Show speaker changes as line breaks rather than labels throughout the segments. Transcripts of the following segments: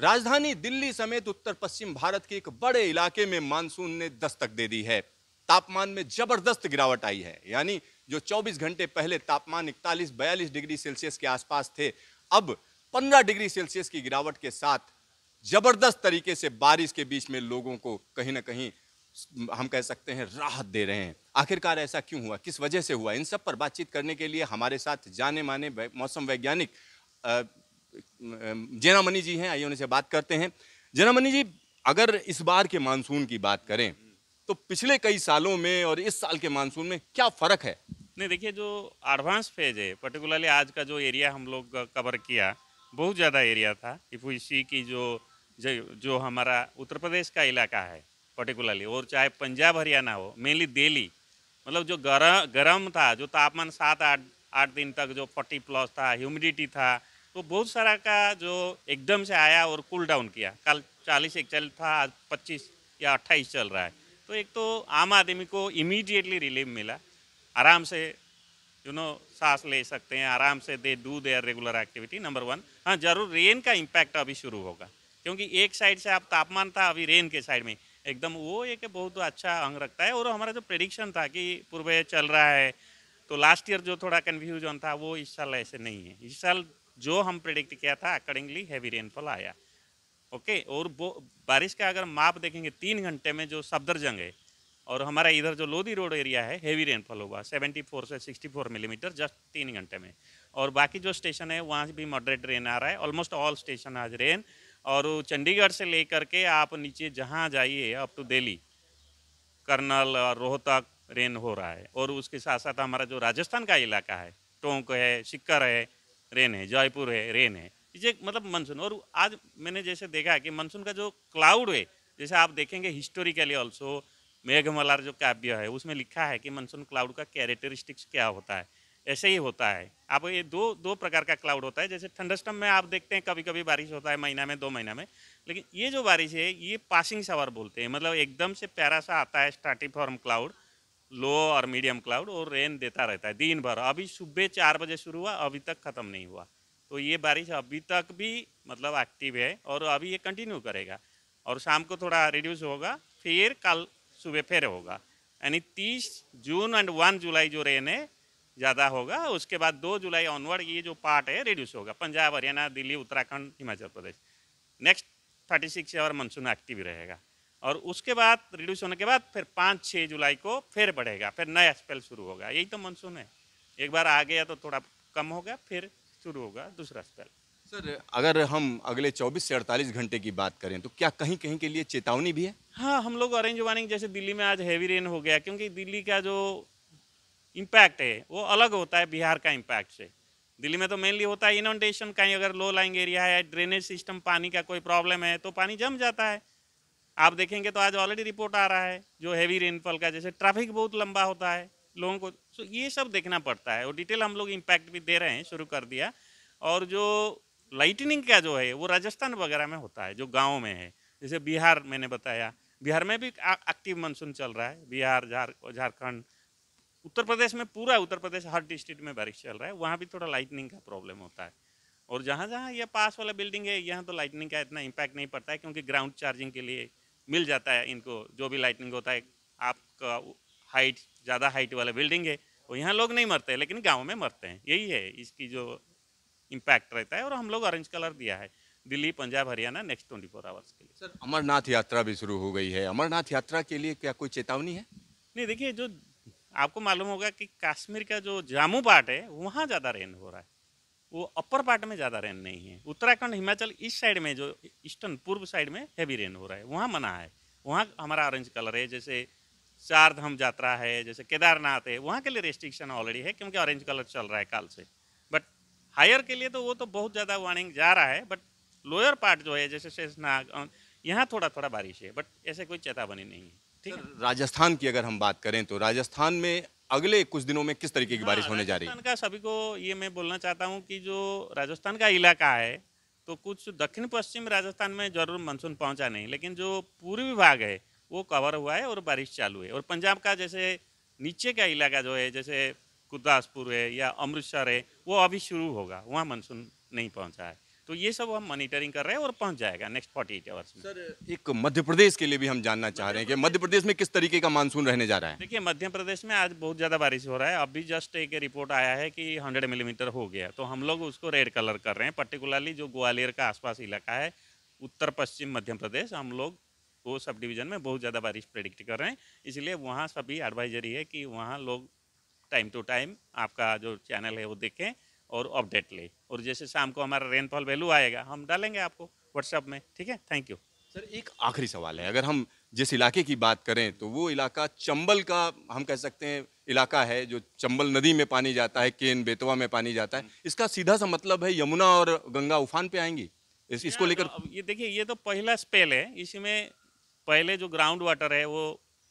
राजधानी दिल्ली समेत उत्तर पश्चिम भारत के एक बड़े इलाके में मानसून ने दस्तक दे दी है तापमान में जबरदस्त गिरावट आई है यानी जो 24 घंटे पहले तापमान 41-42 डिग्री सेल्सियस के आसपास थे अब 15 डिग्री सेल्सियस की गिरावट के साथ जबरदस्त तरीके से बारिश के बीच में लोगों को कहीं ना कहीं हम कह सकते हैं राहत दे रहे हैं आखिरकार ऐसा क्यों हुआ किस वजह से हुआ इन सब पर बातचीत करने के लिए हमारे साथ जाने माने मौसम वैज्ञानिक मनी जी हैं आइए उनसे बात करते हैं मनी जी अगर इस बार के मानसून की बात करें तो पिछले कई सालों में और इस साल के मानसून में क्या फ़र्क है
नहीं देखिए जो एडवांस फेज है पर्टिकुलरली आज का जो एरिया हम लोग कवर किया बहुत ज़्यादा एरिया था इफ इसी की जो जो हमारा उत्तर प्रदेश का इलाका है पर्टिकुलरली और चाहे पंजाब हरियाणा हो मेनली दिल्ली मतलब जो गर गर्म था जो तापमान सात आठ आठ दिन तक जो फोर्टी प्लस था ह्यूमिडिटी था तो बहुत सारा का जो एकदम से आया और कूल डाउन किया कल चालीस एक चल था आज पच्चीस या अट्ठाईस चल रहा है तो एक तो आम आदमी को इमीडिएटली रिलीफ मिला आराम से यू नो सांस ले सकते हैं आराम से they do their regular activity number one हाँ जरूर रेन का इम्पैक्ट अभी शुरू होगा क्योंकि एक साइड से आप तापमान था अभी रेन के साइड में एकदम वो एक बहुत अच्छा अंग रखता है और हमारा जो प्रडिक्शन था कि पूर्व चल रहा है तो लास्ट ईयर जो थोड़ा कन्फ्यूजन था वो इस साल ऐसे नहीं है इस साल जो हम प्रिडिक्ट किया था अकॉर्डिंगली हैवी रेनफॉल आया ओके और वो बारिश का अगर माप देखेंगे तीन घंटे में जो सफदरजंग है और हमारा इधर जो लोधी रोड एरिया है हैवी रेनफॉल होगा 74 से 64 मिलीमीटर जस्ट तीन घंटे में और बाकी जो स्टेशन है वहाँ से भी मॉडरेट रेन आ रहा है ऑलमोस्ट ऑल स्टेशन आज रेन और चंडीगढ़ से लेकर के आप नीचे जहाँ जाइए अप टू दिल्ली करनल और रोहतक रेन हो रहा है और उसके साथ साथ हमारा जो राजस्थान का इलाका है टोंक है सिक्कर है रेन है जयपुर है रेन है ये मतलब मानसून और आज मैंने जैसे देखा कि मानसून का जो क्लाउड है जैसे आप देखेंगे हिस्टोरिकली ऑल्सो मेघमलार जो काव्य है उसमें लिखा है कि मानसून क्लाउड का कैरेक्टरिस्टिक्स क्या होता है ऐसे ही होता है आप ये दो दो प्रकार का क्लाउड होता है जैसे ठंडस्टम में आप देखते हैं कभी कभी बारिश होता है महीना में दो महीना में लेकिन ये जो बारिश है ये पासिंग सावर बोलते हैं मतलब एकदम से प्यारा सा आता है स्टार्टिंग फॉर्म क्लाउड लो और मीडियम क्लाउड और रेन देता रहता है दिन भर अभी सुबह चार बजे शुरू हुआ अभी तक ख़त्म नहीं हुआ तो ये बारिश अभी तक भी मतलब एक्टिव है और अभी ये कंटिन्यू करेगा और शाम को थोड़ा रिड्यूस होगा फिर कल सुबह फिर होगा यानी तीस जून एंड वन जुलाई जो रेन है ज़्यादा होगा उसके बाद दो जुलाई ऑनवर्ड ये जो पार्ट है रिड्यूस होगा Punjab Haryana Delhi Uttarakhand Himachal Pradesh next thirty six hour monsoon active रहेगा और उसके बाद रिड्यूस होने के बाद फिर पाँच छः जुलाई को फिर बढ़ेगा फिर नया स्पेल शुरू होगा यही तो मानसून है एक बार आ गया तो थोड़ा कम होगा फिर शुरू होगा दूसरा स्पेल सर
अगर हम अगले 24 से 48 घंटे की बात करें तो क्या कहीं कहीं के लिए चेतावनी भी है
हाँ हम लोग ऑरेंज वार्निंग जैसे दिल्ली में आज हैवी रेन हो गया क्योंकि दिल्ली का जो इम्पैक्ट है वो अलग होता है बिहार का इम्पैक्ट से दिल्ली में तो मेनली होता है इनोडेशन कहीं अगर लो लाइंग एरिया है ड्रेनेज सिस्टम पानी का कोई प्रॉब्लम है तो पानी जम जाता है आप देखेंगे तो आज ऑलरेडी रिपोर्ट आ रहा है जो हैवी रेनफॉल का जैसे ट्रैफिक बहुत लंबा होता है लोगों को सो ये सब देखना पड़ता है और डिटेल हम लोग इम्पैक्ट भी दे रहे हैं शुरू कर दिया और जो लाइटनिंग का जो है वो राजस्थान वगैरह में होता है जो गाँव में है जैसे बिहार मैंने बताया बिहार में भी एक्टिव मानसून चल रहा है बिहार झार झारखंड उत्तर प्रदेश में पूरा उत्तर प्रदेश हर डिस्ट्रिक्ट में बारिश चल रहा है वहाँ भी थोड़ा लाइटनिंग का प्रॉब्लम होता है और जहाँ जहाँ ये पास वाला बिल्डिंग है यहाँ तो लाइटनिंग का इतना इम्पैक्ट नहीं पड़ता है क्योंकि ग्राउंड चार्जिंग के लिए मिल जाता है इनको जो भी लाइटनिंग होता है आपका हाइट ज़्यादा हाइट वाला बिल्डिंग है वो यहाँ लोग नहीं मरते लेकिन गाँव में मरते हैं यही है इसकी जो इम्पैक्ट रहता है और हम लोग ऑरेंज कलर दिया है Delhi Punjab Haryana next twenty four hours के लिए सर
अमरनाथ यात्रा भी शुरू हो गई है अमरनाथ यात्रा के लिए क्या
कोई चेतावनी है नहीं देखिए जो आपको मालूम होगा कि कश्मीर का जो जामू पार्ट है वहाँ ज़्यादा रेन हो रहा है वो अपर पार्ट में ज़्यादा रेन नहीं है उत्तराखंड हिमाचल इस साइड में जो ईस्टर्न पूर्व साइड में हैवी रेन हो रहा है वहाँ मना है वहाँ हमारा ऑरेंज कलर है जैसे चार धाम यात्रा है जैसे केदारनाथ है वहाँ के लिए रेस्ट्रिक्शन ऑलरेडी है क्योंकि ऑरेंज कलर चल रहा है काल से बट हायर के लिए तो वो तो बहुत ज़्यादा वार्निंग जा रहा है बट लोअर पार्ट जो है जैसे शेषनाग यहाँ थोड़ा थोड़ा बारिश है बट ऐसे कोई चेतावनी नहीं है ठीक है
राजस्थान की अगर हम बात करें तो राजस्थान में अगले कुछ दिनों में किस तरीके की हाँ, बारिश होने जा रही है
का सभी को ये मैं बोलना चाहता हूँ कि जो राजस्थान का इलाका है तो कुछ दक्षिण पश्चिम राजस्थान में जरूर मानसून पहुँचा नहीं लेकिन जो पूर्वी भाग है वो कवर हुआ है और बारिश चालू है और पंजाब का जैसे नीचे का इलाका जो है जैसे गुरदासपुर है या अमृतसर है वो अभी शुरू होगा वहाँ मानसून नहीं पहुँचा है तो ये सब हम मॉनिटरिंग कर रहे हैं और पहुंच जाएगा नेक्स्ट फोर्टी एट आवर्स में सर
एक मध्य प्रदेश के लिए भी हम जानना चाह रहे हैं कि मध्य प्रदेश में किस तरीके का मानसून रहने जा रहा है
देखिए मध्य प्रदेश में आज बहुत ज़्यादा बारिश हो रहा है अभी जस्ट एक रिपोर्ट आया है कि हंड्रेड मिलीमीटर हो गया तो हम लोग उसको रेड कलर कर रहे हैं पर्टिकुलरली जो ग्वालियर का आसपास इलाका है उत्तर पश्चिम मध्य प्रदेश हम लोग वो सब डिवीज़न में बहुत ज़्यादा बारिश प्रेडिक्ट कर रहे हैं इसलिए वहाँ सभी एडवाइजरी है कि वहाँ लोग टाइम टू टाइम आपका जो चैनल है वो देखें और अपडेट ले और जैसे शाम को हमारा रेनफॉल वैल्यू आएगा हम डालेंगे आपको व्हाट्सएप में ठीक है थैंक यू सर
एक आखिरी सवाल है अगर हम जिस इलाके की बात करें तो वो इलाका चंबल का हम कह सकते हैं इलाका है जो चंबल नदी में पानी जाता है केन बेतवा में पानी जाता है हम्म। इसका सीधा सा मतलब है यमुना और गंगा उफान पे आएंगी इस, इसको लेकर
ये देखिए ये तो पहला स्पेल है इसमें पहले जो ग्राउंड वाटर है वो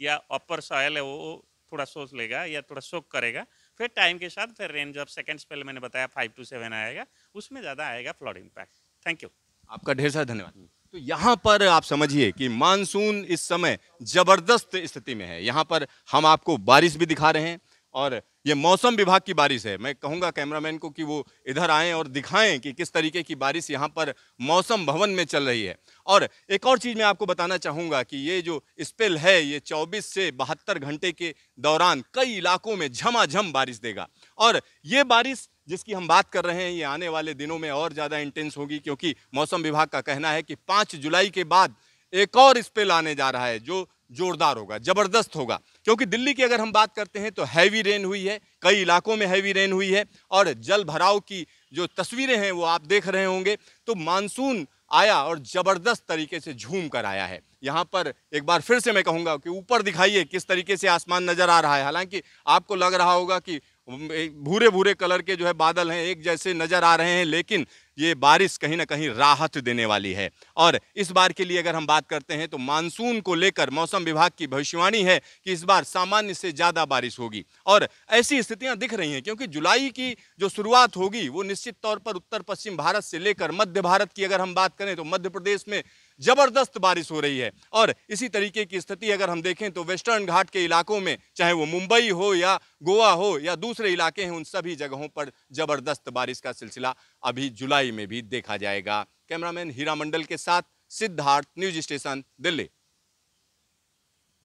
या अपर सॉयल है वो थोड़ा सोच लेगा या थोड़ा सोख करेगा फिर टाइम के साथ फिर रेंज ऑफ सेकेंड्स पहले मैंने बताया फाइव टू सेवन आएगा उसमें ज़्यादा आएगा फ्लड इम्पैक्ट थैंक यू
आपका ढेर सारा धन्यवाद तो यहाँ पर आप समझिए कि मानसून इस समय जबरदस्त स्थिति में है यहाँ पर हम आपको बारिश भी दिखा रहे हैं और ये मौसम विभाग की बारिश है मैं कहूँगा कैमरामैन को कि वो इधर आएँ और दिखाएं कि किस तरीके की बारिश यहाँ पर मौसम भवन में चल रही है और एक और चीज़ मैं आपको बताना चाहूँगा कि ये जो स्पेल है ये 24 से बहत्तर घंटे के दौरान कई इलाकों में झमाझम बारिश देगा और ये बारिश जिसकी हम बात कर रहे हैं ये आने वाले दिनों में और ज़्यादा इंटेंस होगी क्योंकि मौसम विभाग का कहना है कि पाँच जुलाई के बाद एक और स्पेल आने जा रहा है जो जोरदार होगा ज़बरदस्त होगा क्योंकि दिल्ली की अगर हम बात करते हैं तो हैवी रेन हुई है कई इलाकों में हैवी रेन हुई है और जल भराव की जो तस्वीरें हैं वो आप देख रहे होंगे तो मानसून आया और ज़बरदस्त तरीके से झूम कर आया है यहाँ पर एक बार फिर से मैं कहूँगा कि ऊपर दिखाइए किस तरीके से आसमान नज़र आ रहा है हालांकि आपको लग रहा होगा कि भूरे भूरे कलर के जो है बादल हैं एक जैसे नज़र आ रहे हैं लेकिन ये बारिश कहीं ना कहीं राहत देने वाली है और इस बार के लिए अगर हम बात करते हैं तो मानसून को लेकर मौसम विभाग की भविष्यवाणी है कि इस बार सामान्य से ज़्यादा बारिश होगी और ऐसी स्थितियां दिख रही हैं क्योंकि जुलाई की जो शुरुआत होगी वो निश्चित तौर पर उत्तर पश्चिम भारत से लेकर मध्य भारत की अगर हम बात करें तो मध्य प्रदेश में ज़बरदस्त बारिश हो रही है और इसी तरीके की स्थिति अगर हम देखें तो वेस्टर्न घाट के इलाकों में चाहे वो मुंबई हो या गोवा हो या दूसरे इलाके हैं उन सभी जगहों पर ज़बरदस्त बारिश का सिलसिला अभी जुलाई में भी देखा जाएगा कैमरामैन हीरा मंडल के साथ सिद्धार्थ न्यूज स्टेशन दिल्ली